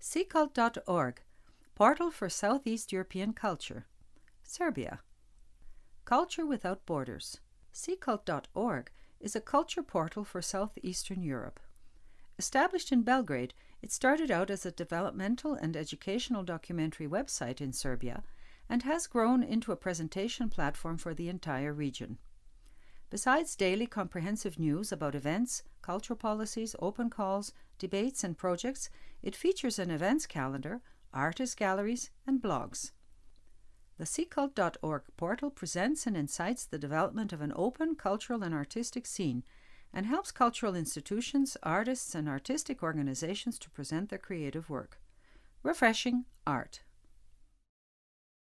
Secult.org, portal for Southeast European culture, Serbia. Culture Without Borders. Secult.org is a culture portal for Southeastern Europe. Established in Belgrade, it started out as a developmental and educational documentary website in Serbia and has grown into a presentation platform for the entire region. Besides daily comprehensive news about events, cultural policies, open calls, debates, and projects, it features an events calendar, artist galleries, and blogs. The SeaCult.org portal presents and incites the development of an open cultural and artistic scene and helps cultural institutions, artists, and artistic organizations to present their creative work. Refreshing Art.